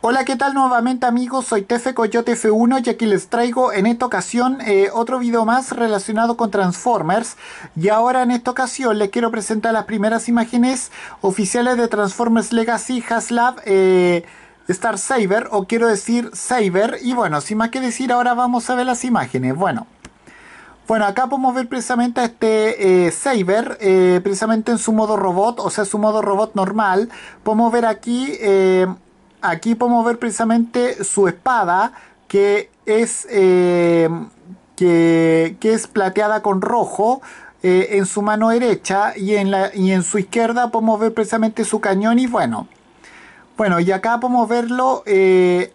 Hola, ¿qué tal nuevamente amigos? Soy Tefe Coyote F1 y aquí les traigo en esta ocasión eh, otro video más relacionado con Transformers y ahora en esta ocasión les quiero presentar las primeras imágenes oficiales de Transformers Legacy Haslab eh, Star Saber o quiero decir Saber y bueno, sin más que decir ahora vamos a ver las imágenes, bueno. Bueno, acá podemos ver precisamente a este eh, Saber, precisamente en su modo robot, o sea, su modo robot normal. Podemos ver aquí aquí podemos ver precisamente su espada que es, eh, es plateada con rojo eh, en su mano derecha y en, en su izquierda podemos ver precisamente su cañón y bueno. Bueno, y acá podemos verlo eh,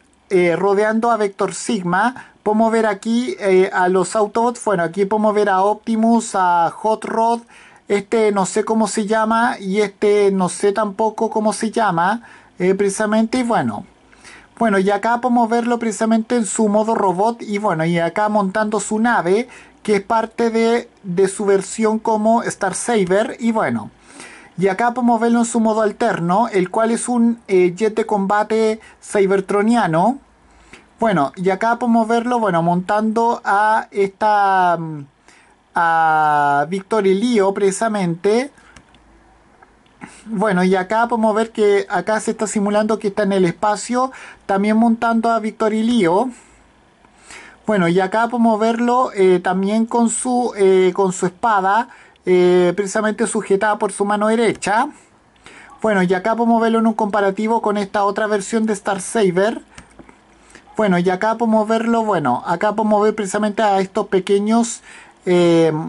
rodeando a Vector Sigma. Podemos ver aquí a los Autobots, bueno, aquí podemos ver a Optimus, a Hot Rod, este no sé cómo se llama y este no sé tampoco cómo se llama. Eh, precisamente y bueno bueno y acá podemos verlo precisamente en su modo robot y bueno y acá montando su nave que es parte de, su versión como Star Saber y bueno y acá podemos verlo en su modo alterno el cual es un eh, jet de combate cybertroniano bueno y acá podemos verlo bueno montando a esta mm, a Victor y Leo precisamente bueno, y acá podemos ver que acá se está simulando que está en el espacio, también montando a y Lío. Bueno, y acá podemos verlo eh, también con su, eh, con su espada, eh, precisamente sujetada por su mano derecha. Bueno, y acá podemos verlo en un comparativo con esta otra versión de Star Saber. Bueno, y acá podemos verlo, bueno, acá podemos ver precisamente a estos pequeños, a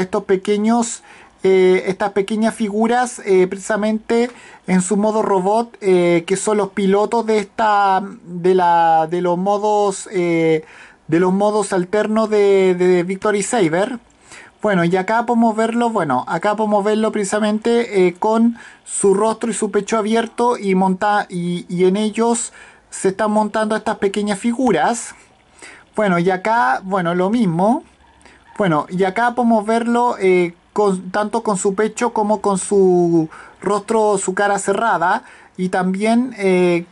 estos pequeños eh, estas pequeñas figuras eh, precisamente en su modo robot eh, que son los pilotos de esta de la de los modos de los modos alternos de, de Victory Saber bueno, y acá podemos verlo, bueno, acá podemos verlo precisamente con su rostro y su pecho abierto y, monta y, en ellos se están montando estas pequeñas figuras. Bueno, y acá, bueno, lo mismo. Bueno, y acá podemos verlo tanto con su pecho como con su rostro, su cara cerrada. Y también, eh,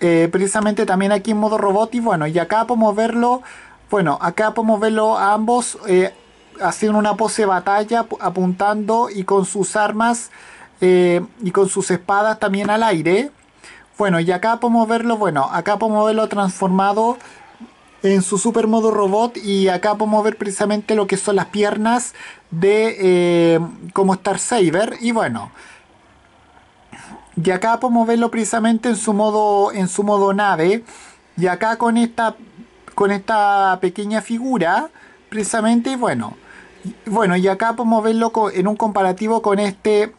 eh, precisamente también aquí en modo robot. Y bueno, y acá podemos verlo, bueno, acá podemos verlo a ambos eh, haciendo una pose de batalla, apuntando y con sus armas y con sus espadas también al aire. Bueno, y acá podemos verlo, bueno, acá podemos verlo transformado en su super modo robot y acá podemos ver precisamente lo que son las piernas de eh, como Star Saber y bueno y acá podemos verlo precisamente en su modo en su modo nave y acá con esta con esta pequeña figura precisamente y bueno bueno y acá podemos verlo en un comparativo con este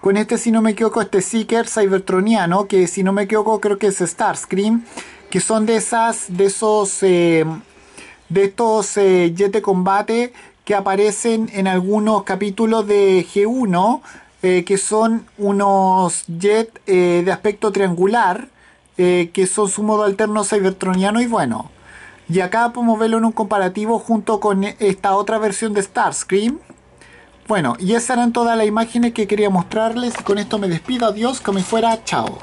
con este si no me equivoco este Seeker Cybertroniano que si no me equivoco creo que es Starscream que son de esas, de esos, eh, de estos eh, jets de combate que aparecen en algunos capítulos de G1, eh, que son unos jets de aspecto triangular, que son su modo alterno cybertroniano y bueno. Y acá podemos verlo en un comparativo junto con esta otra versión de Starscream. Bueno, y esas eran todas las imágenes que quería mostrarles. Y con esto me despido. Adiós, como fuera. Chao.